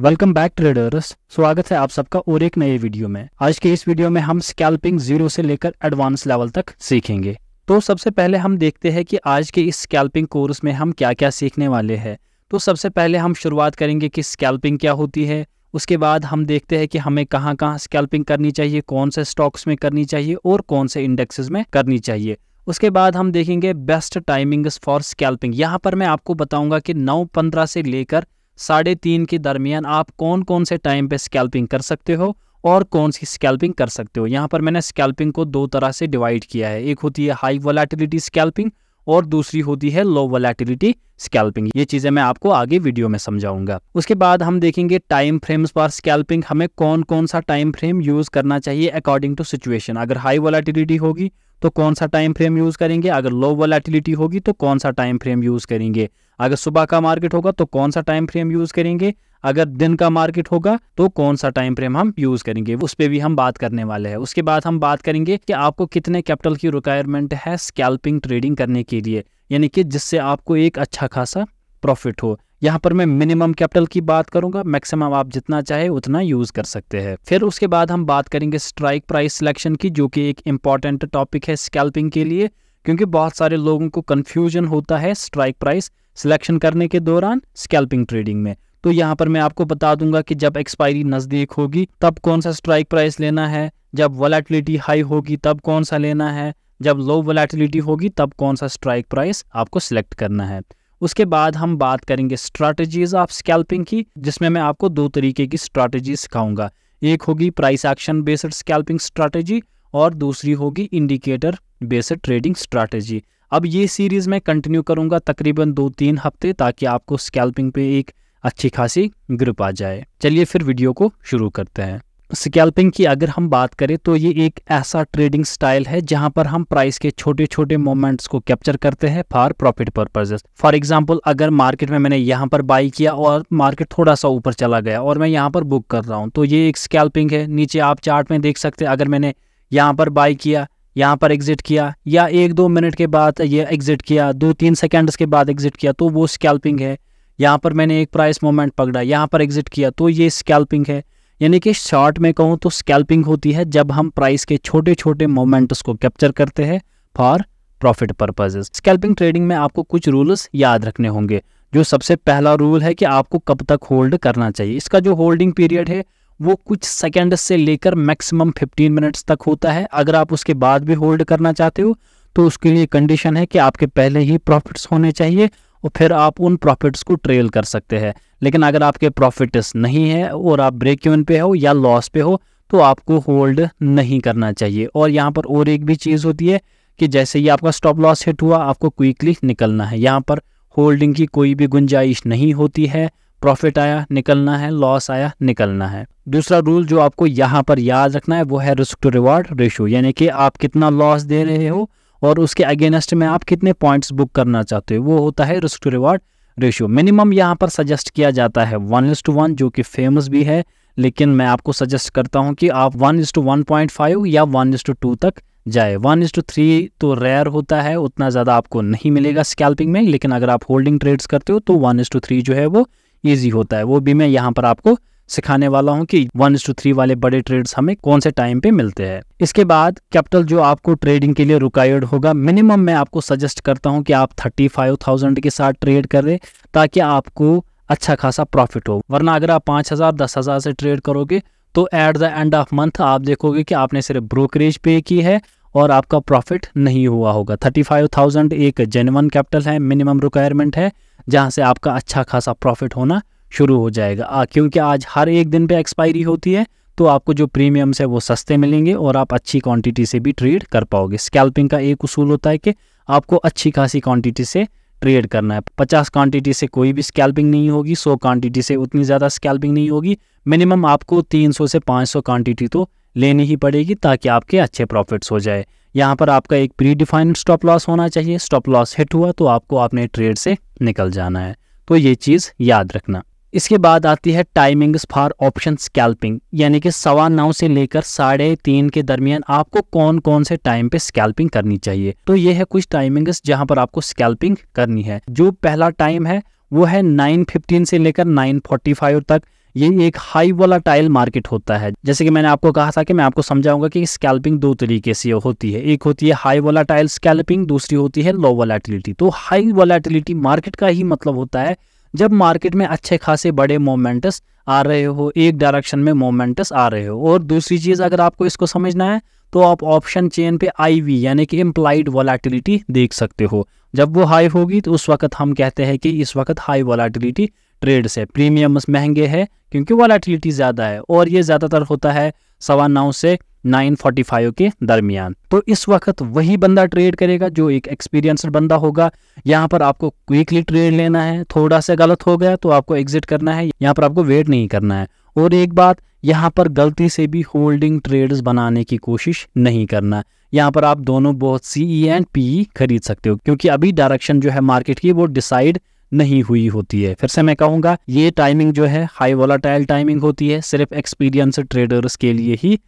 welcome back traders स्वागत है आप सबका और एक नए वीडियो में आज के इस वीडियो में हम स्कैल्पिंग जीरो से लेकर एडवांस लेवल तक सीखेंगे तो सबसे पहले हम देखते हैं कि आज के इस स्कैल्पिंग कोर्स में हम क्या क्या सीखने वाले हैं तो सबसे पहले हम शुरुआत करेंगे कि स्कैल्पिंग क्या होती है उसके बाद हम देखते हैं कि हमें कहाँ कहाँ स्कैल्पिंग करनी चाहिए कौन से स्टॉक्स में करनी चाहिए और कौन से इंडेक्सेस में करनी चाहिए उसके बाद हम देखेंगे बेस्ट टाइमिंग्स फॉर स्कैल्पिंग यहाँ पर मैं आपको बताऊंगा कि नौ पंद्रह से लेकर साढ़े तीन के दरमियान आप कौन कौन से टाइम पे स्कैल्पिंग कर सकते हो और कौन सी स्कैल्पिंग कर सकते हो यहाँ पर मैंने स्कैल्पिंग को दो तरह से डिवाइड किया है एक होती है हाई वोलेटिलिटी स्कैल्पिंग और दूसरी होती है लो वोलेटिलिटी स्कैल्पिंग ये चीजें मैं आपको आगे वीडियो में समझाऊंगा उसके बाद हम देखेंगे टाइम फ्रेम्स फॉर स्कैल्पिंग हमें कौन कौन सा टाइम फ्रेम यूज करना चाहिए अकॉर्डिंग टू सिचुएशन अगर हाई वॉलेटिलिटी होगी तो कौन सा टाइम फ्रेम यूज करेंगे अगर लो वॉलेटिलिटी होगी तो कौन सा टाइम फ्रेम यूज करेंगे अगर सुबह का मार्केट होगा तो कौन सा टाइम फ्रेम यूज करेंगे अगर दिन का मार्केट होगा तो कौन सा टाइम फ्रेम हम यूज करेंगे उस पर भी हम बात करने वाले हैं उसके बाद हम बात करेंगे कि आपको कितने कैपिटल की रिक्वायरमेंट है स्कैल्पिंग ट्रेडिंग करने के लिए यानी कि जिससे आपको एक अच्छा खासा प्रॉफिट हो यहाँ पर मैं मिनिमम कैपिटल की बात करूंगा मैक्सिमम आप जितना चाहे उतना यूज कर सकते हैं फिर उसके बाद हम बात करेंगे स्ट्राइक प्राइस सिलेक्शन की जो कि एक इम्पॉर्टेंट टॉपिक है स्कैल्पिंग के लिए क्योंकि बहुत सारे लोगों को कन्फ्यूजन होता है स्ट्राइक प्राइस सिलेक्शन करने के दौरान स्कैल्पिंग ट्रेडिंग में तो यहाँ पर मैं आपको बता दूंगा कि जब एक्सपायरी नज़दीक होगी तब कौन सा स्ट्राइक प्राइस लेना है जब वॉलेटिलिटी हाई होगी तब कौन सा लेना है जब लो वोलेटिलिटी होगी तब कौन सा स्ट्राइक प्राइस आपको सिलेक्ट करना है उसके बाद हम बात करेंगे स्ट्रैटेजीज ऑफ स्कैल्पिंग की जिसमें मैं आपको दो तरीके की स्ट्रैटेजी सिखाऊंगा एक होगी price action based scalping strategy और दूसरी होगी इंडिकेटर बेस्ड ट्रेडिंग स्ट्रैटेजी अब ये सीरीज़ मैं कंटिन्यू करूंगा तकरीबन दो तीन हफ्ते ताकि आपको स्कैल्पिंग पे एक अच्छी खासी ग्रुप आ जाए चलिए फिर वीडियो को शुरू करते हैं स्कैल्पिंग की अगर हम बात करें तो ये एक ऐसा ट्रेडिंग स्टाइल है जहां पर हम प्राइस के छोटे छोटे मोमेंट्स को कैप्चर करते हैं for profit purposes for example अगर मार्केट में मैंने यहां पर बाई किया और मार्केट थोड़ा सा ऊपर चला गया और मैं यहां पर बुक कर रहा हूं तो ये एक स्कैल्पिंग है नीचे आप चार्ट में देख सकते हैं अगर मैंने यहाँ पर बाई किया यहाँ पर एग्जिट किया या एक दो मिनट के बाद ये एग्जिट किया दो तीन सेकेंड्स के बाद एग्जिट किया तो वो स्कैल्पिंग है यहाँ पर मैंने एक प्राइस मोमेंट पकड़ा यहाँ पर एग्जिट किया तो ये स्कैल्पिंग है यानी कि शॉर्ट में कहूँ तो स्कैल्पिंग होती है जब हम प्राइस के छोटे छोटे मोमेंट्स को कैप्चर करते हैं for profit purposes scalping trading में आपको कुछ रूल्स याद रखने होंगे जो सबसे पहला रूल है कि आपको कब तक होल्ड करना चाहिए इसका जो होल्डिंग पीरियड है वो कुछ सेकेंड से लेकर मैक्सिमम 15 मिनट्स तक होता है अगर आप उसके बाद भी होल्ड करना चाहते हो तो उसके लिए कंडीशन है कि आपके पहले ही प्रॉफिट्स होने चाहिए और फिर आप उन प्रॉफिट्स को ट्रेल कर सकते हैं लेकिन अगर आपके प्रॉफिट नहीं है और आप ब्रेक इवन पे हो या लॉस पे हो तो आपको होल्ड नहीं करना चाहिए और यहाँ पर और एक भी चीज़ होती है कि जैसे ही आपका स्टॉप लॉस हिट हुआ आपको क्विकली निकलना है यहाँ पर होल्डिंग की कोई भी गुंजाइश नहीं होती है प्रॉफिट आया निकलना है लॉस आया निकलना है दूसरा रूल जो आपको यहाँ पर याद रखना है वो है रिस्क टू रिवार्ड रेशो यानी कि आप कितना लॉस दे रहे हो और उसके अगेंस्ट में आप कितने पॉइंट्स बुक करना चाहते हो वो होता है risk to reward ratio minimum यहाँ पर सजेस्ट किया जाता है वन इज टू वन जो कि फेमस भी है लेकिन मैं आपको सजेस्ट करता हूँ कि आप one is to one point five या वन इज टू टू तक जाए वन इज टू थ्री तो रेयर होता है उतना ज़्यादा आपको नहीं मिलेगा स्कैल्पिंग में लेकिन अगर आप होल्डिंग ट्रेड्स करते हो तो वन इज टू थ्री जो है वो ईजी होता है वो भी मैं यहाँ पर आपको सिखाने वाला हूँ कि वन टू थ्री वाले बड़े ट्रेड्स हमें कौन से टाइम पे मिलते हैं इसके बाद कैपिटल जो आपको ट्रेडिंग के लिए रिक्वायर्ड होगा मिनिमम मैं आपको सजेस्ट करता हूँ कि आप थर्टी फाइव थाउजेंड के साथ ट्रेड करें ताकि आपको अच्छा खासा प्रॉफिट हो वरना अगर आप पांच हज़ार दस हज़ार से ट्रेड करोगे तो at the end of month आप देखोगे कि आपने सिर्फ ब्रोकरेज पे की है और आपका प्रॉफिट नहीं हुआ होगा थर्टी फाइव थाउजेंड एक जेनवन कैपिटल है मिनिमम रिक्वायरमेंट है जहां से आपका अच्छा खासा प्रॉफिट होना शुरू हो जाएगा आ, क्योंकि आज हर एक दिन पे एक्सपायरी होती है तो आपको जो प्रीमियम्स है वो सस्ते मिलेंगे और आप अच्छी क्वांटिटी से भी ट्रेड कर पाओगे स्कैल्पिंग का एक उसूल होता है कि आपको अच्छी खासी क्वांटिटी से ट्रेड करना है पचास क्वांटिटी से कोई भी स्कैल्पिंग नहीं होगी सौ क्वांटिटी से उतनी ज़्यादा स्कैल्पिंग नहीं होगी मिनिमम आपको तीन सौ से पाँच सौ क्वांटिटी तो लेनी ही पड़ेगी ताकि आपके अच्छे प्रॉफिट्स हो जाए यहाँ पर आपका एक प्री डिफाइंड स्टॉप लॉस होना चाहिए स्टॉप लॉस हिट हुआ तो आपको अपने ट्रेड से निकल जाना है तो ये चीज़ याद रखना इसके बाद आती है टाइमिंग्स फॉर ऑप्शन स्कैल्पिंग यानी कि सवा नौ से लेकर साढ़े तीन के दरमियान आपको कौन कौन से टाइम पे स्कैल्पिंग करनी चाहिए तो ये है कुछ टाइमिंग्स जहां पर आपको स्कैल्पिंग करनी है जो पहला टाइम है वो है नाइन फिफ्टीन से लेकर नाइन फोर्टी फाइव तक ये एक हाई वाला टाइल मार्केट होता है जैसे कि मैंने आपको कहा था कि मैं आपको समझाऊंगा कि स्कैल्पिंग दो तरीके से होती है एक होती है हाई वाला टाइल स्कैल्पिंग दूसरी होती है लो वोलाटिलिटी तो हाई वोलाटिलिटी मार्केट का ही मतलब होता है जब मार्केट में अच्छे खासे बड़े मोमेंटस आ रहे हो एक डायरेक्शन में मोमेंटस आ रहे हो और दूसरी चीज़ अगर आपको इसको समझना है तो आप ऑप्शन चेन पे आईवी यानी कि इम्प्लाइड वॉलेटिलिटी देख सकते हो जब वो हाई होगी तो उस वक्त हम कहते हैं कि इस वक्त हाई वॉलेटिलिटी ट्रेड्स है प्रीमियम्स महंगे हैं क्योंकि वॉलेटिलिटी ज़्यादा है और ये ज़्यादातर होता है सवा नौ से 945 के दरमियान तो इस वक्त वही बंदा ट्रेड करेगा जो एक एक्सपीरियंसड बंदा होगा यहाँ पर आपको क्विकली ट्रेड लेना है थोड़ा सा गलत हो गया तो आपको एग्जिट करना है यहाँ पर आपको वेट नहीं करना है और एक बात यहाँ पर गलती से भी होल्डिंग ट्रेड्स बनाने की कोशिश नहीं करना यहाँ पर आप दोनों बहुत सी ई एंड पी खरीद सकते हो क्योंकि अभी डायरेक्शन जो है मार्केट की वो डिसाइड नहीं हुई होती है फिर से मैं कहूंगा ये टाइमिंग जो है हाई वोलाटाइल टाइमिंग होती है सिर्फ एक्सपीरियंस ट्रेडर्स के लिए ही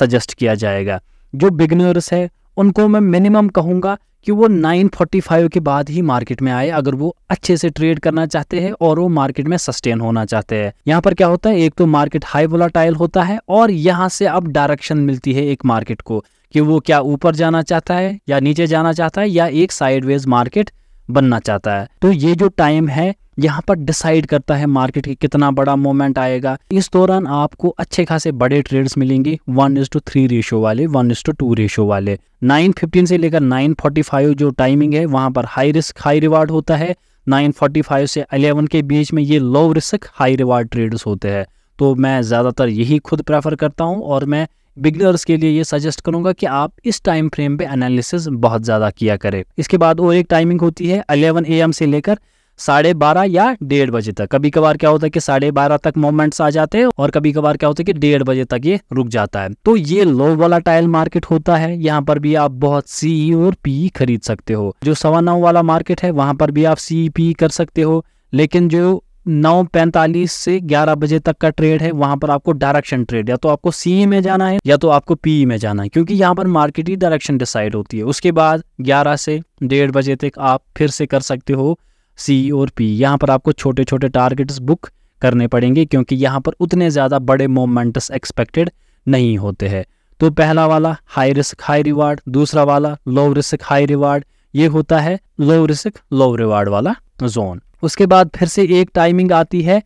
सजेस्ट किया जाएगा जो बिगनर्स है उनको मैं मिनिमम कहूंगा कि वो 945 के बाद ही मार्केट में आए अगर वो अच्छे से ट्रेड करना चाहते हैं और वो मार्केट में सस्टेन होना चाहते हैं यहाँ पर क्या होता है एक तो मार्केट हाई वोलाटाइल होता है और यहाँ से अब डायरेक्शन मिलती है एक मार्केट को कि वो क्या ऊपर जाना चाहता है या नीचे जाना चाहता है या एक साइडवेज मार्केट बनना चाहता है तो ये जो टाइम है यहाँ पर डिसाइड करता है मार्केट की कितना बड़ा मोमेंट आएगा इस दौरान आपको अच्छे खासे बड़े ट्रेड्स मिलेंगे one is to three ratio वाले one is to two ratio वाले नाइन फिफ्टीन से लेकर नाइन फोर्टी फाइव जो टाइमिंग है वहां पर हाई रिस्क हाई रिवार्ड होता है नाइन फोर्टी फाइव से अलेवन के बीच में ये low risk high reward trades होते हैं तो मैं ज़्यादातर यही खुद प्रेफर करता हूँ और मैं बिगनर्स के लिए ये सजेस्ट करूंगा कि आप इस टाइम फ्रेम पे एनालिसिस बहुत ज़्यादा किया करें इसके बाद और एक टाइमिंग होती है अलेवन ए से लेकर साढ़े बारह या डेढ़ बजे तक कभी कभार क्या होता है कि साढ़े बारह तक मोमेंट्स आ जाते हैं और कभी कभार क्या होता है कि डेढ़ बजे तक ये रुक जाता है तो ये लो वाला टाइल मार्केट होता है यहाँ पर भी आप बहुत सीई e और पी e खरीद सकते हो जो सवा नौ वाला मार्केट है वहां पर भी आप सीई पी e कर सकते हो लेकिन जो नौ पैंतालीस से ग्यारह बजे तक का ट्रेड है वहां पर आपको डायरेक्शन ट्रेड या तो आपको सी में जाना है या तो आपको पीई में जाना है क्योंकि यहाँ पर मार्केट ही डायरेक्शन डिसाइड होती है उसके बाद ग्यारह से डेढ़ बजे तक आप फिर से कर सकते हो सी और पी यहाँ पर आपको छोटे छोटे टारगेट्स बुक करने पड़ेंगे क्योंकि यहाँ पर उतने ज़्यादा बड़े मोमेंट्स एक्सपेक्टेड नहीं होते हैं तो पहला वाला हाई रिस्क हाई रिवार्ड दूसरा वाला लो रिस्क हाई रिवार्ड ये होता है लो रिस्क लो रिवार्ड वाला जोन उसके बाद फिर से एक टाइमिंग आती है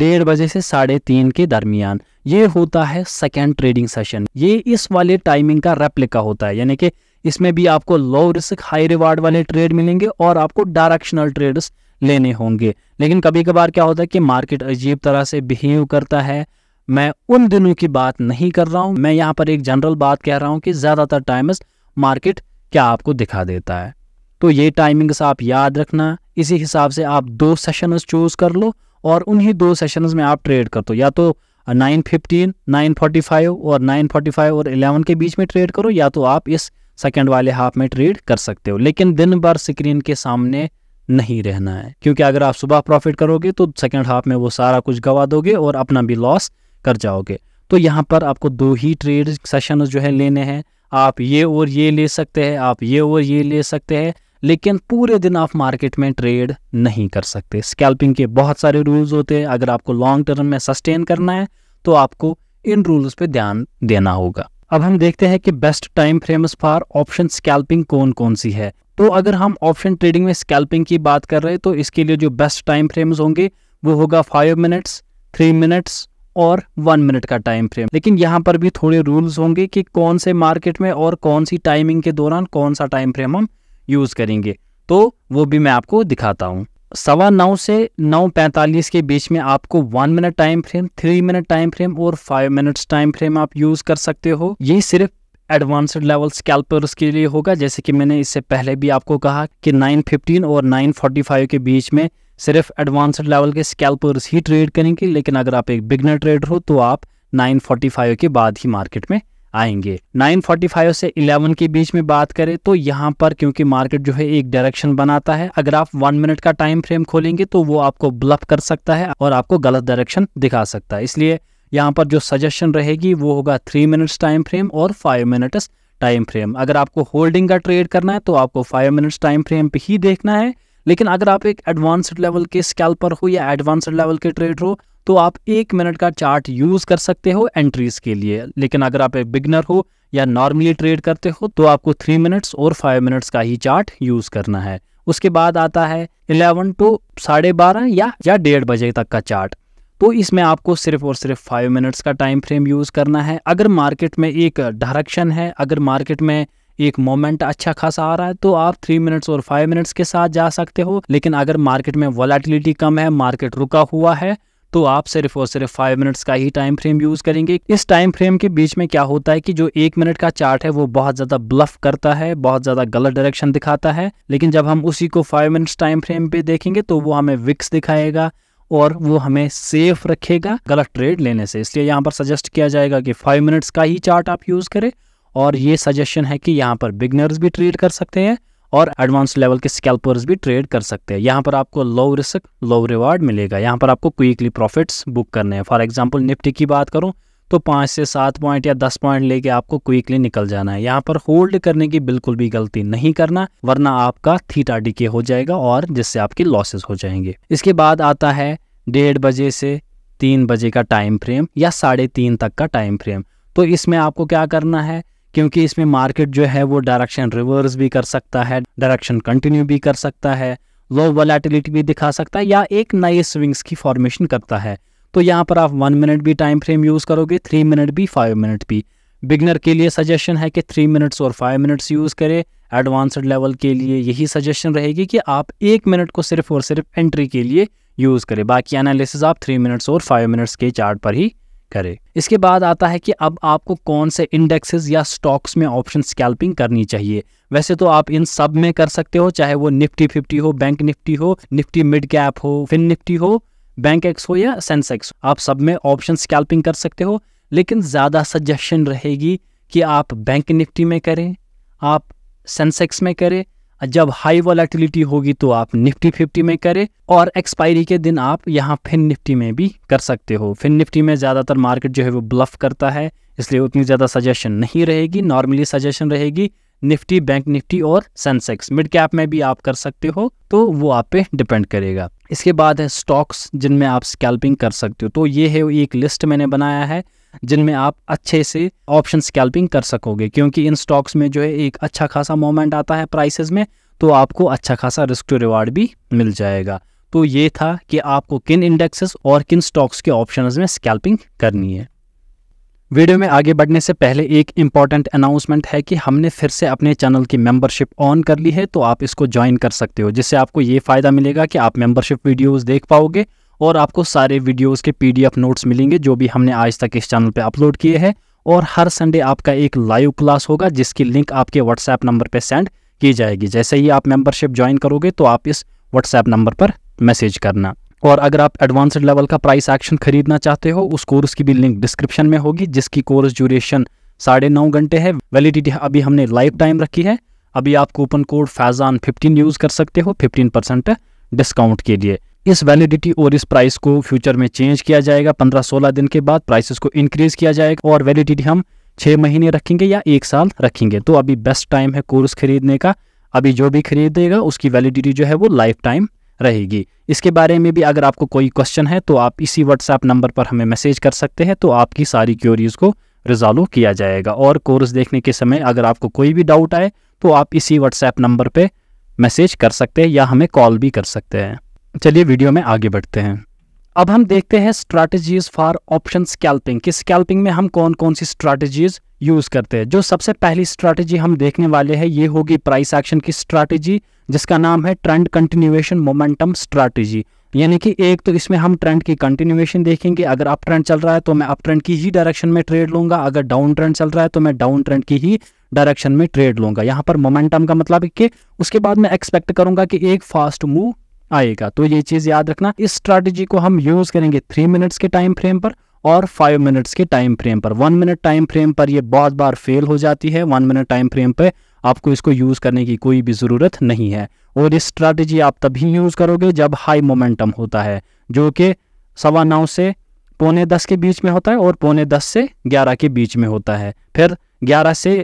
डेढ़ बजे से साढ़े तीन के दरमियान ये होता है सेकेंड ट्रेडिंग सेशन ये इस वाले टाइमिंग का रेप्लिका होता है यानी कि इसमें भी आपको लो रिस्क हाई रिवार्ड वाले ट्रेड मिलेंगे और आपको डायरेक्शनल ट्रेड्स लेने होंगे लेकिन कभी कभार क्या होता है कि मार्केट अजीब तरह से बिहेव करता है मैं उन दिनों की बात नहीं कर रहा हूँ मैं यहाँ पर एक जनरल बात कह रहा हूँ कि ज़्यादातर टाइम्स मार्केट क्या आपको दिखा देता है तो ये टाइमिंग्स आप याद रखना इसी हिसाब से आप दो सेशंस चूज़ कर लो और उन्हीं दो सेशंस में आप ट्रेड कर दो या तो 915, 945 और 945 और 11 के बीच में ट्रेड करो या तो आप इस सेकेंड वाले हाफ में ट्रेड कर सकते हो लेकिन दिन भर स्क्रीन के सामने नहीं रहना है क्योंकि अगर आप सुबह प्रॉफिट करोगे तो सेकेंड हाफ में वो सारा कुछ गवा दोगे और अपना भी लॉस कर जाओगे तो यहाँ पर आपको दो ही ट्रेड सेशन जो है लेने हैं आप ये और ये ले सकते हैं आप ये और ये ले सकते हैं लेकिन पूरे दिन आप मार्केट में ट्रेड नहीं कर सकते स्कैल्पिंग के बहुत सारे रूल्स होते हैं अगर आपको लॉन्ग टर्म में सस्टेन करना है तो आपको इन रूल्स पे ध्यान देना होगा अब हम देखते हैं कि best time frames for option scalping कौन कौन सी है तो अगर हम ऑप्शन ट्रेडिंग में स्कैल्पिंग की बात कर रहे हैं तो इसके लिए जो बेस्ट टाइम फ्रेम्स होंगे वो होगा फाइव मिनट्स थ्री मिनट्स और वन मिनट का टाइम फ्रेम लेकिन यहाँ पर भी थोड़े रूल्स होंगे कि कौन से मार्केट में और कौन सी टाइमिंग के दौरान कौन सा टाइम फ्रेम हम यूज़ करेंगे तो वो भी मैं आपको दिखाता हूँ सवा नौ से नौ पैंतालीस के बीच में आपको one minute time frame three minute time frame और फाइव मिनट्स टाइम फ्रेम आप यूज़ कर सकते हो ये सिर्फ एडवांस्ड लेवल स्कैल्पर्स के लिए होगा जैसे कि मैंने इससे पहले भी आपको कहा कि 915 और 945 के बीच में सिर्फ एडवांस्ड लेवल के स्कैल्पर्स ही ट्रेड करेंगे लेकिन अगर आप एक बिगनर ट्रेडर हो तो आप 945 के बाद ही मार्केट में आएंगे 945 से 11 के बीच में बात करें तो यहाँ पर क्योंकि मार्केट जो है एक डायरेक्शन बनाता है अगर आप वन मिनट का टाइम फ्रेम खोलेंगे तो वो आपको ब्लफ कर सकता है और आपको गलत डायरेक्शन दिखा सकता है इसलिए यहाँ पर जो सजेशन रहेगी वो होगा थ्री मिनट्स टाइम फ्रेम और फाइव मिनट्स टाइम फ्रेम अगर आपको होल्डिंग का ट्रेड करना है तो आपको फाइव मिनट्स टाइम फ्रेम पे ही देखना है लेकिन अगर आप एक एडवांस्ड लेवल के स्कैल्पर हो या एडवांस्ड लेवल के ट्रेड हो तो आप एक मिनट का चार्ट यूज़ कर सकते हो एंट्रीज के लिए लेकिन अगर आप एक बिगनर हो या नॉर्मली ट्रेड करते हो तो आपको थ्री मिनट्स और फाइव मिनट्स का ही चार्ट यूज़ करना है उसके बाद आता है इलेवन टू साढ़े बारह या, या डेढ़ बजे तक का चार्ट तो इसमें आपको सिर्फ और सिर्फ फाइव मिनट्स का टाइम फ्रेम यूज़ करना है अगर मार्केट में एक डायरेक्शन है अगर मार्केट में एक मोमेंट अच्छा खासा आ रहा है तो आप थ्री मिनट्स और फाइव मिनट्स के साथ जा सकते हो लेकिन अगर मार्केट में वॉलेटिलिटी कम है मार्केट रुका हुआ है तो आप सिर्फ और सिर्फ फाइव मिनट्स का ही टाइम फ्रेम यूज करेंगे इस टाइम फ्रेम के बीच में क्या होता है कि जो एक मिनट का चार्ट है वो बहुत ज्यादा ब्लफ करता है बहुत ज्यादा गलत डायरेक्शन दिखाता है लेकिन जब हम उसी को फाइव मिनट्स टाइम फ्रेम पे देखेंगे तो वो हमें विक्स दिखाएगा और वो हमें सेफ रखेगा गलत ट्रेड लेने से इसलिए यहाँ पर सजेस्ट किया जाएगा कि फाइव मिनट्स का ही चार्ट आप यूज करें और ये सजेशन है कि यहाँ पर बिगनर्स भी ट्रेड कर सकते हैं और एडवांस लेवल के स्कैल्पर्स भी ट्रेड कर सकते हैं यहाँ पर आपको लो रिस्क लो रिवार्ड मिलेगा यहाँ पर आपको क्विकली प्रॉफिट्स बुक करने हैं फॉर एग्जाम्पल निफ्टी की बात करूँ तो पाँच से सात पॉइंट या दस पॉइंट लेके आपको क्विकली निकल जाना है यहाँ पर होल्ड करने की बिल्कुल भी गलती नहीं करना वरना आपका थीटा डीके हो जाएगा और जिससे आपकी लॉसेस हो जाएंगे इसके बाद आता है डेढ़ बजे से तीन बजे का टाइम फ्रेम या साढ़े तीन तक का टाइम फ्रेम तो इसमें आपको क्या करना है क्योंकि इसमें मार्केट जो है वो डायरेक्शन रिवर्स भी कर सकता है डायरेक्शन कंटिन्यू भी कर सकता है लो वॉलेटिलिटी भी दिखा सकता है या एक नए स्विंग्स की फॉर्मेशन करता है तो यहाँ पर आप वन मिनट भी टाइम फ्रेम यूज़ करोगे थ्री मिनट भी फाइव मिनट भी बिगनर के लिए सजेशन है कि थ्री मिनट्स और फाइव मिनट्स यूज़ करें एडवांसड लेवल के लिए यही सजेशन रहेगी कि आप एक मिनट को सिर्फ और सिर्फ एंट्री के लिए यूज़ करें बाकी एनालिसिस आप थ्री मिनट्स और फाइव मिनट्स के चार्ट पर ही करें इसके बाद आता है कि अब आपको कौन से इंडेक्सेस या स्टॉक्स में ऑप्शन स्कैल्पिंग करनी चाहिए वैसे तो आप इन सब में कर सकते हो चाहे वो निफ्टी फिफ्टी हो बैंक निफ्टी हो निफ्टी मिड कैप हो फिन निफ्टी हो बैंक एक्स हो या सेंसेक्स आप सब में ऑप्शन स्कैल्पिंग कर सकते हो लेकिन ज़्यादा सजेशन रहेगी कि आप बैंक निफ्टी में करें आप सेंसेक्स में करें जब हाई वॉलेटिलिटी होगी तो आप निफ्टी फिफ्टी में करें और एक्सपायरी के दिन आप यहाँ फिन निफ्टी में भी कर सकते हो फिन निफ्टी में ज़्यादातर मार्केट जो है वो ब्लफ करता है इसलिए उतनी ज़्यादा सजेशन नहीं रहेगी नॉर्मली सजेशन रहेगी निफ्टी बैंक निफ्टी और सेंसेक्स मिड कैप में भी आप कर सकते हो तो वो आप पे डिपेंड करेगा इसके बाद है स्टॉक्स जिनमें आप स्कैल्पिंग कर सकते हो तो ये है एक लिस्ट मैंने बनाया है जिनमें आप अच्छे से ऑप्शन स्कैल्पिंग कर सकोगे क्योंकि इन स्टॉक्स में जो है एक अच्छा खासा मोमेंट आता है प्राइसेस में तो आपको अच्छा खासा रिस्क टू रिवार्ड भी मिल जाएगा तो ये था कि आपको किन इंडेक्सेस और किन स्टॉक्स के ऑप्शन में स्कैल्पिंग करनी है वीडियो में आगे बढ़ने से पहले एक इम्पॉर्टेंट अनाउंसमेंट है कि हमने फिर से अपने चैनल की मेंबरशिप ऑन कर ली है तो आप इसको ज्वाइन कर सकते हो जिससे आपको ये फ़ायदा मिलेगा कि आप मेंबरशिप वीडियोस देख पाओगे और आपको सारे वीडियोस के पीडीएफ नोट्स मिलेंगे जो भी हमने आज तक इस चैनल पे अपलोड किए हैं और हर संडे आपका एक लाइव क्लास होगा जिसकी लिंक आपके व्हाट्सएप नंबर पर सेंड की जाएगी जैसे ही आप मेंबरशिप ज्वाइन करोगे तो आप इस व्हाट्सएप नंबर पर मैसेज करना और अगर आप एडवांसड लेवल का प्राइस एक्शन खरीदना चाहते हो उस कोर्स की भी लिंक डिस्क्रिप्शन में होगी जिसकी कोर्स ड्यूरेशन साढ़े नौ घंटे है वैलिडिटी अभी हमने लाइफ टाइम रखी है अभी आप coupon code Faizan fifteen use कर सकते हो फिफ्टीन परसेंट डिस्काउंट के लिए इस वैलिडिटी और इस प्राइस को फ्यूचर में चेंज किया जाएगा पंद्रह सोलह दिन के बाद प्राइसेस को इंक्रीज किया जाएगा और वैलिडिटी हम छह महीने रखेंगे या एक साल रखेंगे तो अभी बेस्ट टाइम है कोर्स खरीदने का अभी जो भी खरीदेगा उसकी वैलिडिटी जो है वो लाइफ टाइम रहेगी इसके बारे में भी अगर आपको कोई क्वेश्चन है तो आप इसी व्हाट्सएप नंबर पर हमें मैसेज कर सकते हैं तो आपकी सारी क्योरीज को रिजॉल्व किया जाएगा और कोर्स देखने के समय अगर आपको कोई भी डाउट आए तो आप इसी व्हाट्सएप नंबर पर मैसेज कर सकते हैं या हमें कॉल भी कर सकते हैं चलिए वीडियो में आगे बढ़ते हैं अब हम देखते हैं स्ट्रैटेजीज फॉर ऑप्शन स्कैल्पिंग कि स्कैल्पिंग में हम कौन कौन सी स्ट्रैटेजीज यूज करते हैं जो सबसे पहली स्ट्रैटेजी हम देखने वाले हैं ये होगी प्राइस एक्शन की स्ट्रैटेजी जिसका नाम है ट्रेंड कंटिन्यूएशन मोमेंटम स्ट्रैटेजी यानी कि एक तो इसमें हम ट्रेंड की कंटिन्यूएशन देखेंगे अगर अप ट्रेंड चल रहा है तो मैं अप ट्रेंड की ही डायरेक्शन में ट्रेड लूंगा अगर डाउन ट्रेंड चल रहा है तो मैं डाउन ट्रेंड की ही डायरेक्शन में ट्रेड लूंगा यहाँ पर मोमेंटम का मतलब कि उसके बाद मैं एक्सपेक्ट करूंगा कि एक फास्ट मूव आएगा तो ये चीज याद रखना इस स्ट्रेटेजी को हम यूज करेंगे थ्री मिनट्स के टाइम फ्रेम पर और फाइव मिनट्स के टाइम फ्रेम पर वन मिनट टाइम फ्रेम पर ये बहुत बार फेल हो जाती है वन मिनट टाइम फ्रेम पर आपको इसको यूज करने की कोई भी जरूरत नहीं है और इस स्ट्रेटेजी आप तभी यूज करोगे जब हाई मोमेंटम होता है जो कि सवा नौ से पौने दस के बीच में होता है और पौने दस से ग्यारह के बीच में होता है फिर ग्यारह से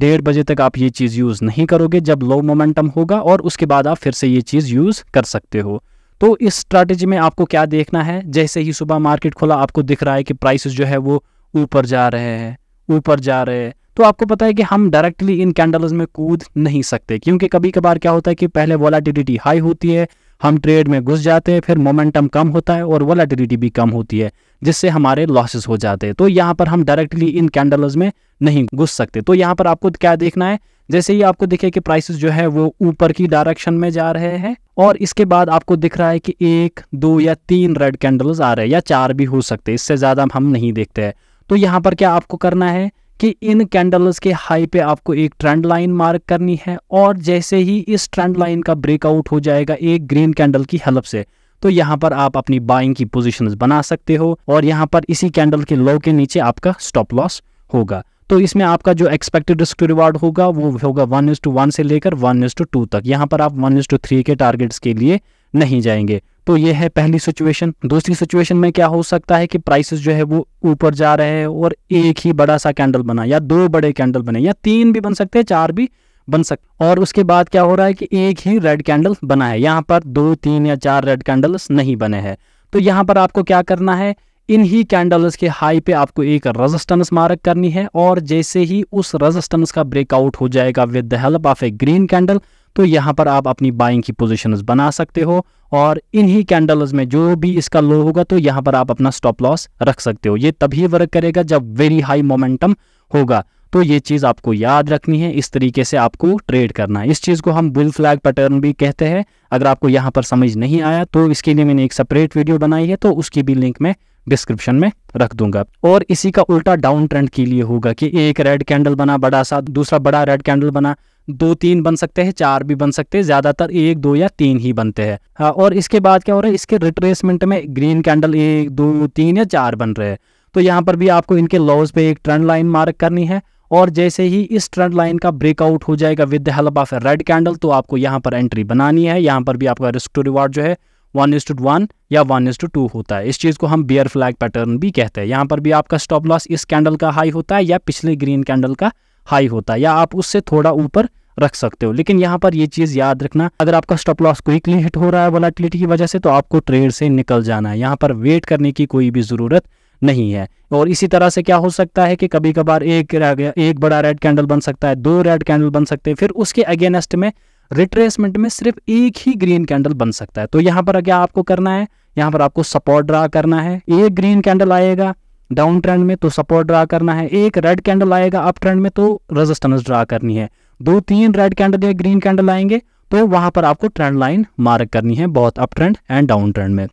डेढ़ बजे तक आप ये चीज़ यूज़ नहीं करोगे जब लो मोमेंटम होगा और उसके बाद आप फिर से ये चीज़ यूज़ कर सकते हो तो इस स्ट्रैटेजी में आपको क्या देखना है जैसे ही सुबह मार्केट खोला आपको दिख रहा है कि प्राइसेस जो है वो ऊपर जा रहे हैं ऊपर जा रहे हैं तो आपको पता है कि हम डायरेक्टली इन कैंडल्स में कूद नहीं सकते क्योंकि कभी कभार क्या होता है कि पहले वॉलाटिलिटी हाई होती है हम ट्रेड में घुस जाते हैं फिर मोमेंटम कम होता है और वोलेटिलिटी भी कम होती है जिससे हमारे लॉसेस हो जाते हैं तो यहाँ पर हम डायरेक्टली इन कैंडल्स में नहीं घुस सकते तो यहाँ पर आपको क्या देखना है जैसे ही आपको दिखे कि प्राइसेस जो है वो ऊपर की डायरेक्शन में जा रहे हैं और इसके बाद आपको दिख रहा है कि एक दो या तीन रेड कैंडल्स आ रहे हैं या चार भी हो सकते हैं इससे ज़्यादा हम नहीं देखते हैं तो यहाँ पर क्या आपको करना है कि इन कैंडल्स के हाई पे आपको एक ट्रेंड लाइन मार्क करनी है और जैसे ही इस ट्रेंड लाइन का ब्रेकआउट हो जाएगा एक ग्रीन कैंडल की हेल्प से तो यहाँ पर आप अपनी बाइंग की पोजीशंस बना सकते हो और यहाँ पर इसी कैंडल के लो के नीचे आपका स्टॉप लॉस होगा तो इसमें आपका जो एक्सपेक्टेड रिस्क टू रिवार्ड होगा वो होगा वन इज टू वन से लेकर वन इज टू टू तक यहाँ पर आप वन इज टू थ्री के टारगेट्स के लिए नहीं जाएंगे तो ये है पहली सिचुएशन दूसरी सिचुएशन में क्या हो सकता है कि प्राइसेस जो है वो ऊपर जा रहे हैं और एक ही बड़ा सा कैंडल बना या दो बड़े कैंडल बने या तीन भी बन सकते हैं चार भी बन सकते और उसके बाद क्या हो रहा है कि एक ही रेड कैंडल बना है यहाँ पर दो तीन या चार रेड कैंडल्स नहीं बने हैं तो यहाँ पर आपको क्या करना है इन ही कैंडल्स के हाई पे आपको एक रजिस्टेंस मार्क करनी है और जैसे ही उस रजिस्टेंस का ब्रेकआउट हो जाएगा with the help of a green candle तो यहाँ पर आप अपनी बाइंग की पोजिशन बना सकते हो और इन्हीं कैंडल्स में जो भी इसका लो होगा तो यहाँ पर आप अपना स्टॉप लॉस रख सकते हो ये तभी वर्क करेगा जब वेरी हाई मोमेंटम होगा तो ये चीज़ आपको याद रखनी है इस तरीके से आपको ट्रेड करना है इस चीज़ को हम बुल फ्लैग पैटर्न भी कहते हैं अगर आपको यहाँ पर समझ नहीं आया तो इसके लिए मैंने एक सेपरेट वीडियो बनाई है तो उसकी भी लिंक मैं डिस्क्रिप्शन में रख दूंगा और इसी का उल्टा डाउन ट्रेंड के लिए होगा कि एक रेड कैंडल बना बड़ा सा दूसरा बड़ा रेड कैंडल बना दो तीन बन सकते हैं चार भी बन सकते हैं ज़्यादातर एक दो या तीन ही बनते हैं हाँ, और इसके बाद क्या हो रहा है इसके रिट्रेसमेंट में ग्रीन कैंडल एक दो तीन या चार बन रहे हैं तो यहाँ पर भी आपको इनके लॉज पे एक ट्रेंड लाइन मार्क करनी है और जैसे ही इस ट्रेंड लाइन का ब्रेकआउट हो जाएगा with the help of red candle तो आपको यहाँ पर एंट्री बनानी है यहाँ पर भी आपका रिस्क टू रिवार्ड जो है वन इज टू वन या वन इज टू टू होता है इस चीज़ को हम बियर फ्लैग पैटर्न भी कहते हैं यहाँ पर भी आपका स्टॉप लॉस इस कैंडल का हाई होता है या पिछले ग्रीन कैंडल का हाई होता है या आप उससे थोड़ा ऊपर रख सकते हो लेकिन यहाँ पर ये चीज़ याद रखना अगर आपका स्टॉप लॉस क्विकली हिट हो रहा है वोलाटिलिटी की वजह से तो आपको ट्रेड से निकल जाना है यहाँ पर वेट करने की कोई भी ज़रूरत नहीं है और इसी तरह से क्या हो सकता है कि कभी कभार एक एक बड़ा रेड कैंडल बन सकता है दो रेड कैंडल बन सकते हैं फिर उसके अगेनेस्ट में रिट्रेसमेंट में सिर्फ एक ही ग्रीन कैंडल बन सकता है तो यहाँ पर क्या आपको करना है यहाँ पर आपको सपोर्ट ड्रा करना है एक ग्रीन कैंडल आएगा डाउन ट्रेंड में तो सपोर्ट ड्रा करना है एक रेड कैंडल आएगा अप ट्रेंड में तो रेजिस्टेंस ड्रा करनी है दो तीन रेड कैंडल या ग्रीन कैंडल आएंगे तो वहां पर आपको ट्रेंड लाइन मार्क करनी है बहुत up trend and down trend में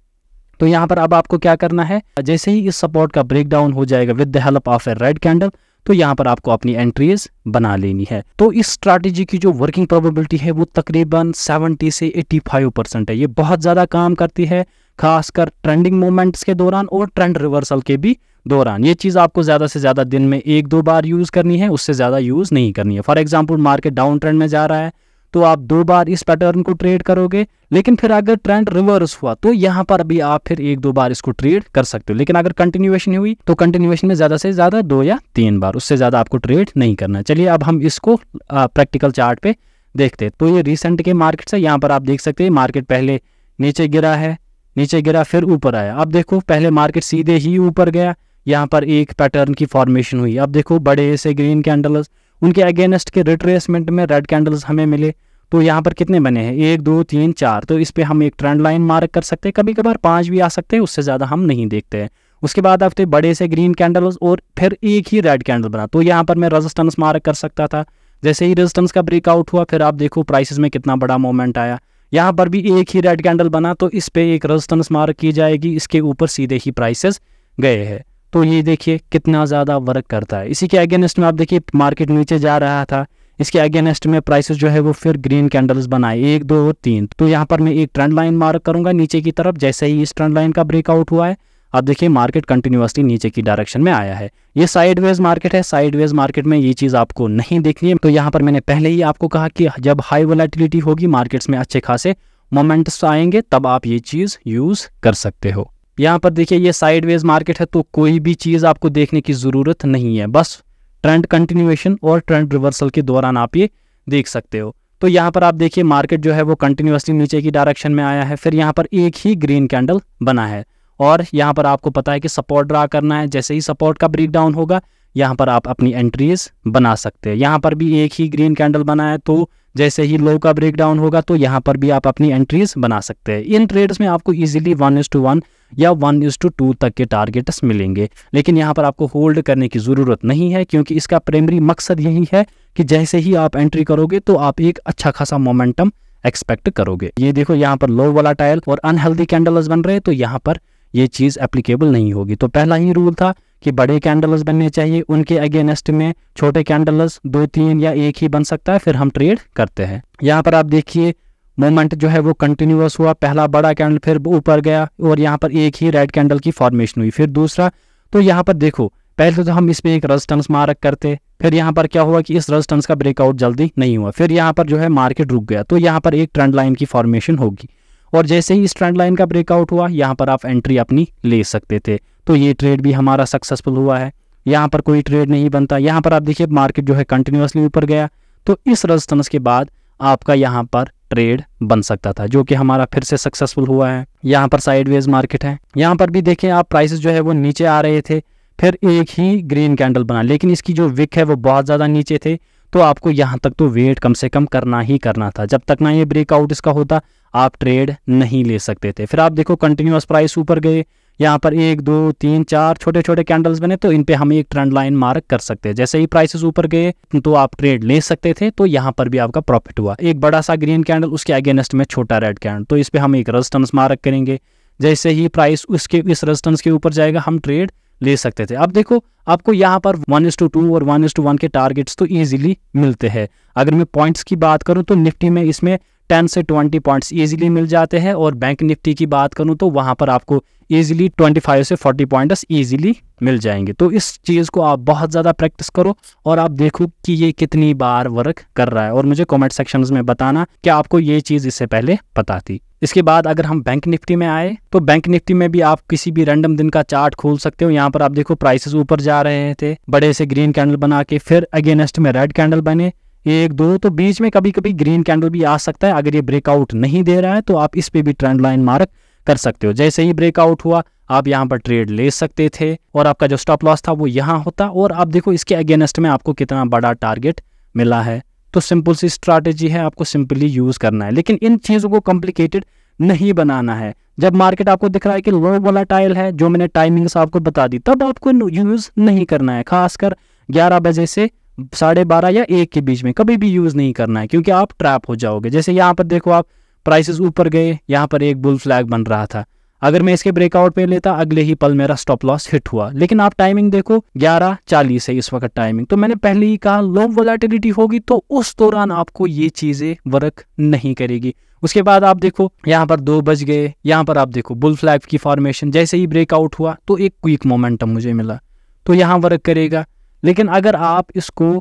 तो यहाँ पर अब आपको क्या करना है जैसे ही इस सपोर्ट का ब्रेक डाउन हो जाएगा with the help of a red candle तो यहाँ पर आपको अपनी एंट्रीज बना लेनी है तो इस स्ट्रैटेजी की जो वर्किंग प्रोबेबिलिटी है वो तकरीबन 70 से 85 परसेंट है ये बहुत ज़्यादा काम करती है खासकर ट्रेंडिंग मोमेंट्स के दौरान और ट्रेंड रिवर्सल के भी दौरान ये चीज़ आपको ज़्यादा से ज़्यादा दिन में एक दो बार यूज़ करनी है उससे ज़्यादा यूज़ नहीं करनी है for example market down trend में जा रहा है तो आप दो बार इस पैटर्न को ट्रेड करोगे लेकिन फिर अगर ट्रेंड रिवर्स हुआ तो यहाँ पर भी आप फिर एक दो बार इसको ट्रेड कर सकते हो लेकिन अगर कंटिन्यूएशन हुई तो कंटिन्यूएशन में ज्यादा से ज्यादा दो या तीन बार उससे ज्यादा आपको ट्रेड नहीं करना चलिए अब हम इसको प्रैक्टिकल चार्ट पे देखते हैं तो ये रिसेंट के मार्केट से यहाँ पर आप देख सकते हैं मार्केट पहले नीचे गिरा है नीचे गिरा फिर ऊपर आया अब देखो पहले मार्केट सीधे ही ऊपर गया यहाँ पर एक पैटर्न की फॉर्मेशन हुई अब देखो बड़े से ग्रीन कैंडल्स उनके अगेंस्ट के रिट्रेसमेंट में रेड कैंडल्स हमें मिले तो यहाँ पर कितने बने हैं एक दो तीन चार तो इस पर हम एक ट्रेंड लाइन मार्क कर सकते हैं कभी कभार पाँच भी आ सकते हैं उससे ज़्यादा हम नहीं देखते हैं उसके बाद आते बड़े से ग्रीन कैंडल्स और फिर एक ही रेड कैंडल बना तो यहाँ पर मैं रजिस्टेंस मार्क कर सकता था जैसे ही रेजिस्टेंस का ब्रेकआउट हुआ फिर आप देखो प्राइसेस में कितना बड़ा मोमेंट आया यहाँ पर भी एक ही रेड कैंडल बना तो इस पर एक रेजिस्टेंस मार्क की जाएगी इसके ऊपर सीधे ही प्राइसेस गए हैं तो ये देखिए कितना ज़्यादा वर्क करता है इसी के अगेंस्ट में आप देखिए मार्केट नीचे जा रहा था इसके अगेंस्ट में प्राइसेस जो है वो फिर ग्रीन कैंडल्स बनाए एक दो और तीन तो यहाँ पर मैं एक ट्रेंड लाइन मार्क करूंगा नीचे की तरफ जैसे ही इस ट्रेंड लाइन का ब्रेकआउट हुआ है आप देखिए मार्केट कंटिन्यूसली नीचे की डायरेक्शन में आया है ये साइडवेज मार्केट है साइडवेज मार्केट में ये चीज़ आपको नहीं देखनी है तो यहाँ पर मैंने पहले ही आपको कहा कि जब हाई वोलेटिलिटी होगी मार्केट्स में अच्छे खासे मोमेंट्स आएंगे तब आप ये चीज़ यूज़ कर सकते हो यहाँ पर देखिए ये साइडवेज मार्केट है तो कोई भी चीज़ आपको देखने की ज़रूरत नहीं है बस ट्रेंड कंटिन्यूएशन और ट्रेंड रिवर्सल के दौरान आप ये देख सकते हो तो यहाँ पर आप देखिए मार्केट जो है वो कंटिन्यूसली नीचे की डायरेक्शन में आया है फिर यहाँ पर एक ही ग्रीन कैंडल बना है और यहाँ पर आपको पता है कि सपोर्ट ड्रा करना है जैसे ही सपोर्ट का ब्रेक डाउन होगा यहाँ पर आप अपनी एंट्रीज बना सकते हैं यहाँ पर भी एक ही ग्रीन कैंडल बना है तो जैसे ही लो का ब्रेक डाउन होगा तो यहाँ पर भी आप अपनी एंट्रीज बना सकते हैं इन ट्रेड्स में आपको easily one is to one या वन इज टू टू तक के टारगेट्स मिलेंगे लेकिन यहाँ पर आपको होल्ड करने की ज़रूरत नहीं है क्योंकि इसका प्राइमरी मकसद यही है कि जैसे ही आप एंट्री करोगे तो आप एक अच्छा खासा मोमेंटम एक्सपेक्ट करोगे ये देखो यहाँ पर लो वाला टायल और अनहेल्दी कैंडल्स बन रहे तो यहाँ पर ये चीज़ एप्लीकेबल नहीं होगी तो पहला ही रूल था कि बड़े कैंडल्स बनने चाहिए उनके अगेंस्ट में छोटे कैंडल्स दो तीन या एक ही बन सकता है फिर हम ट्रेड करते हैं यहाँ पर आप देखिए मोमेंट जो है वो कंटिन्यूस हुआ पहला बड़ा कैंडल फिर ऊपर गया और यहाँ पर एक ही रेड कैंडल की फॉर्मेशन हुई फिर दूसरा तो यहाँ पर देखो पहले तो हम इसमें एक रजिस्टेंस मार्क करते फिर यहाँ पर क्या हुआ कि इस रजिस्टेंस का ब्रेकआउट जल्दी नहीं हुआ फिर यहाँ पर जो है मार्केट रुक गया तो यहाँ पर एक ट्रेंड लाइन की फॉर्मेशन होगी और जैसे ही इस ट्रेंड लाइन का ब्रेकआउट हुआ यहाँ पर आप एंट्री अपनी ले सकते थे तो ये ट्रेड भी हमारा सक्सेसफुल हुआ है यहाँ पर कोई ट्रेड नहीं बनता यहाँ पर आप देखिए मार्केट जो है कंटिन्यूसली ऊपर गया तो इस रजिस्टेंस के बाद आपका यहाँ पर ट्रेड बन सकता था जो कि हमारा फिर से सक्सेसफुल हुआ है यहाँ पर साइडवेज मार्केट है यहाँ पर भी देखें आप प्राइसेस जो है वो नीचे आ रहे थे फिर एक ही ग्रीन कैंडल बना लेकिन इसकी जो विक है वो बहुत ज़्यादा नीचे थे तो आपको यहाँ तक तो वेट कम से कम करना ही करना था जब तक ना ये ब्रेकआउट इसका होता आप ट्रेड नहीं ले सकते थे फिर आप देखो कंटिन्यूस प्राइस ऊपर गए यहाँ पर एक दो तीन चार छोटे छोटे कैंडल्स बने तो इन पे हम एक ट्रेंड लाइन मार्क कर सकते हैं जैसे ही प्राइसेस ऊपर गए तो आप ट्रेड ले सकते थे तो यहाँ पर भी आपका प्रॉफिट हुआ एक बड़ा सा ग्रीन कैंडल उसके अगेंस्ट में छोटा रेड कैंडल तो इस पर हम एक रजिस्टेंस मार्क करेंगे जैसे ही प्राइस उसके इस रजिस्टेंस के ऊपर जाएगा हम ट्रेड ले सकते थे अब देखो आपको यहाँ पर वन एस टू टू और वन एस टू वन के टारगेट्स तो इजीली मिलते हैं अगर मैं पॉइंट्स की बात करूँ तो निफ्टी में इसमें टेन से ट्वेंटी पॉइंट्स ईजिली मिल जाते हैं और बैंक निफ्टी की बात करूँ तो वहाँ पर आपको ईजिली ट्वेंटी फाइव से फोर्टी पॉइंट्स ईजिली मिल जाएंगे तो इस चीज़ को आप बहुत ज़्यादा प्रैक्टिस करो और आप देखो कि ये कितनी बार वर्क कर रहा है और मुझे कॉमेंट सेक्शन में बताना कि आपको ये चीज़ इससे पहले पता थी इसके बाद अगर हम बैंक निफ्टी में आए तो बैंक निफ्टी में भी आप किसी भी रैंडम दिन का चार्ट खोल सकते हो यहाँ पर आप देखो प्राइसेस ऊपर जा रहे थे बड़े से ग्रीन कैंडल बना के फिर अगेनेस्ट में रेड कैंडल बने एक दो तो बीच में कभी कभी ग्रीन कैंडल भी आ सकता है अगर ये ब्रेकआउट नहीं दे रहा है तो आप इस पर भी ट्रेंड लाइन मार्क कर सकते हो जैसे ही ब्रेकआउट हुआ आप यहाँ पर ट्रेड ले सकते थे और आपका जो स्टॉप लॉस था वो यहाँ होता और आप देखो इसके अगेंस्ट में आपको कितना बड़ा टारगेट मिला है तो सिंपल सी स्ट्रैटेजी है आपको सिंपली यूज़ करना है लेकिन इन चीज़ों को कॉम्प्लिकेटेड नहीं बनाना है जब मार्केट आपको दिख रहा है कि लो टाइल है जो मैंने टाइमिंग्स आपको बता दी तब आपको यूज़ नहीं करना है खासकर 11 बजे से साढ़े बारह या एक के बीच में कभी भी यूज़ नहीं करना है क्योंकि आप ट्रैप हो जाओगे जैसे यहाँ पर देखो आप प्राइसेस ऊपर गए यहाँ पर एक बुल फ्लैग बन रहा था अगर मैं इसके ब्रेकआउट पे लेता अगले ही पल मेरा स्टॉप लॉस हिट हुआ लेकिन आप टाइमिंग देखो ग्यारह चालीस है इस वक्त टाइमिंग तो मैंने पहले ही कहा लो वोलाटिलिटी होगी तो उस दौरान आपको ये चीज़ें वर्क नहीं करेगी उसके बाद आप देखो यहाँ पर दो बज गए यहाँ पर आप देखो बुल फ्लैग की फॉर्मेशन जैसे ही ब्रेकआउट हुआ तो एक क्विक मोमेंटम मुझे मिला तो यहाँ वर्क करेगा लेकिन अगर आप इसको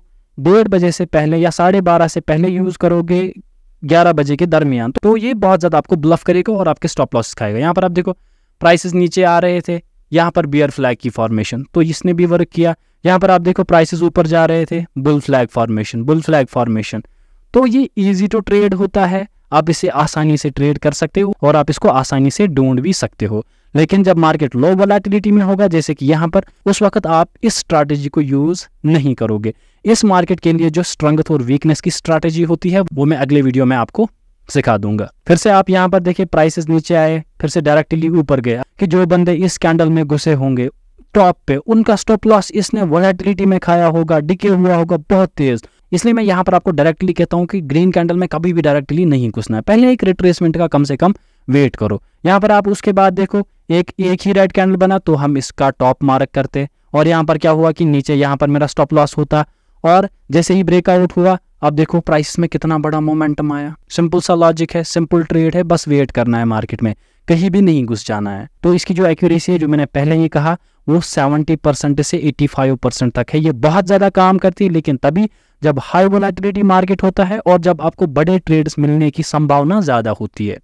डेढ़ बजे से पहले या साढ़े बारह से पहले यूज़ करोगे ग्यारह बजे के दरमियान तो ये बहुत ज़्यादा आपको ब्लफ करेगा और आपके स्टॉप लॉस खाएगा यहाँ पर आप देखो प्राइसेस नीचे आ रहे थे यहाँ पर बियर फ्लैग की फॉर्मेशन तो इसने भी वर्क किया यहाँ पर आप देखो प्राइसेस ऊपर जा रहे थे bull flag formation bull flag formation तो ये इजी टू ट्रेड होता है आप इसे आसानी से ट्रेड कर सकते हो और आप इसको आसानी से ढूंढ भी सकते हो लेकिन जब मार्केट लो वॉलेटिलिटी में होगा जैसे कि यहाँ पर उस वक्त आप इस स्ट्रैटेजी को यूज नहीं करोगे इस मार्केट के लिए जो स्ट्रेंथ और वीकनेस की स्ट्रैटेजी होती है वो मैं अगले वीडियो में आपको सिखा दूंगा फिर से आप यहाँ पर देखिए प्राइसेस नीचे आए फिर से डायरेक्टली ऊपर गया कि जो बंदे इस कैंडल में घुसे होंगे टॉप पे उनका स्टॉप लॉस इसने वोलेटिलिटी में खाया होगा डिके हुआ होगा बहुत तेज इसलिए मैं यहाँ पर आपको डायरेक्टली कहता हूँ कि ग्रीन कैंडल में कभी भी डायरेक्टली नहीं घुसना है पहले एक रिट्रेसमेंट का कम से कम वेट करो यहाँ पर आप उसके बाद देखो एक एक ही रेड कैंडल बना तो हम इसका टॉप मार्क करते और यहाँ पर क्या हुआ कि नीचे यहाँ पर मेरा स्टॉप लॉस होता और जैसे ही ब्रेकआउट हुआ अब देखो प्राइस में कितना बड़ा मोमेंटम आया सिंपल सा लॉजिक है सिंपल ट्रेड है बस वेट करना है मार्केट में कहीं भी नहीं घुस जाना है तो इसकी जो एक्यूरेसी है जो मैंने पहले ही कहा वो 70 परसेंट से 85 परसेंट तक है ये बहुत ज़्यादा काम करती है लेकिन तभी जब हाई वोलाटिलिटी मार्केट होता है और जब आपको बड़े ट्रेड्स मिलने की संभावना ज़्यादा होती है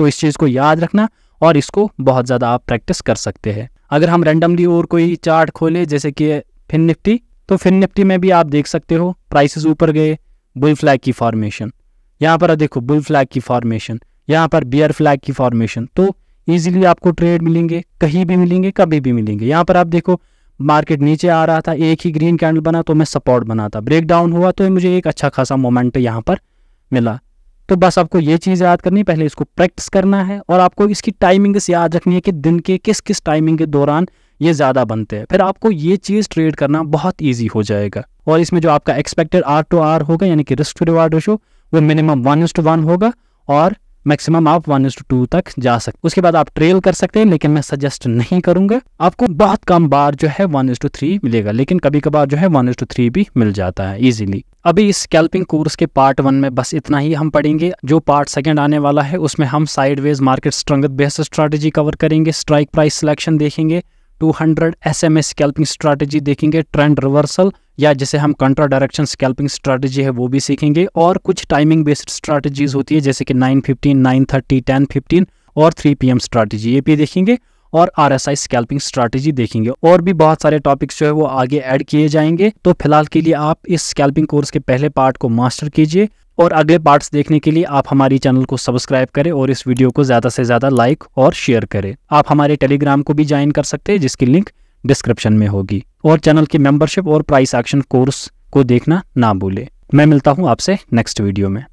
तो इस चीज़ को याद रखना और इसको बहुत ज़्यादा आप प्रैक्टिस कर सकते हैं अगर हम रेंडमली और कोई चार्ट खोलें जैसे कि फिन निफ्टी तो फिन निफ्टी में भी आप देख सकते हो प्राइसेस ऊपर गए बुल फ्लैग की फॉर्मेशन यहाँ पर देखो बुल फ्लैग की फॉर्मेशन यहाँ पर बियर फ्लैग की फॉर्मेशन तो ईजिली आपको ट्रेड मिलेंगे कहीं भी मिलेंगे कभी भी मिलेंगे यहाँ पर आप देखो मार्केट नीचे आ रहा था एक ही ग्रीन कैंडल बना तो मैं सपोर्ट बना था ब्रेक डाउन हुआ तो मुझे एक अच्छा खासा मोमेंट यहाँ पर मिला तो बस आपको ये चीज़ याद करनी पहले इसको प्रैक्टिस करना है और आपको इसकी टाइमिंग्स याद रखनी है कि दिन के किस किस टाइमिंग के दौरान ये ज़्यादा बनते हैं फिर आपको ये चीज़ ट्रेड करना बहुत ईजी हो जाएगा और इसमें जो आपका एक्सपेक्टेड आर टू आर होगा यानी कि रिस्क टू रिवार्ड रेशो वो minimum one is to one होगा और मैक्सिमम आप वन टू तक जा सकते उसके बाद आप ट्रेल कर सकते हैं लेकिन मैं सजेस्ट नहीं करूंगा आपको बहुत कम बार जो है वन टू थ्री मिलेगा लेकिन कभी कभार जो है वन टू थ्री भी मिल जाता है इजीली अभी इस स्कैल्पिंग कोर्स के पार्ट वन में बस इतना ही हम पढ़ेंगे जो पार्ट सेकंड आने वाला है उसमें हम sideways market strangle best strategy cover करेंगे स्ट्राइक प्राइस सिलेक्शन देखेंगे two hundred M S scalping strategy देखेंगे ट्रेंड रिवर्सल या जिसे हम कंट्रा डायरेक्शन स्कैल्पिंग स्ट्रैटेजी है वो भी सीखेंगे और कुछ टाइमिंग बेस्ड स्ट्रैटेजीज होती है जैसे कि 9:15, 9:30, 10:15 और 3 एम स्ट्रैटेजी ये भी देखेंगे और R S I scalping strategy देखेंगे और भी बहुत सारे टॉपिक्स जो है वो आगे ऐड किए जाएंगे तो फिलहाल के लिए आप इस स्कैल्पिंग कोर्स के पहले पार्ट को मास्टर कीजिए और अगले पार्ट्स देखने के लिए आप हमारी चैनल को सब्सक्राइब करें और इस वीडियो को ज़्यादा से ज़्यादा लाइक और शेयर करें आप हमारे टेलीग्राम को भी ज्वाइन कर सकते हैं जिसकी लिंक डिस्क्रिप्शन में होगी और चैनल की मेंबरशिप और प्राइस एक्शन कोर्स को देखना ना भूलें मैं मिलता हूँ आपसे नेक्स्ट वीडियो में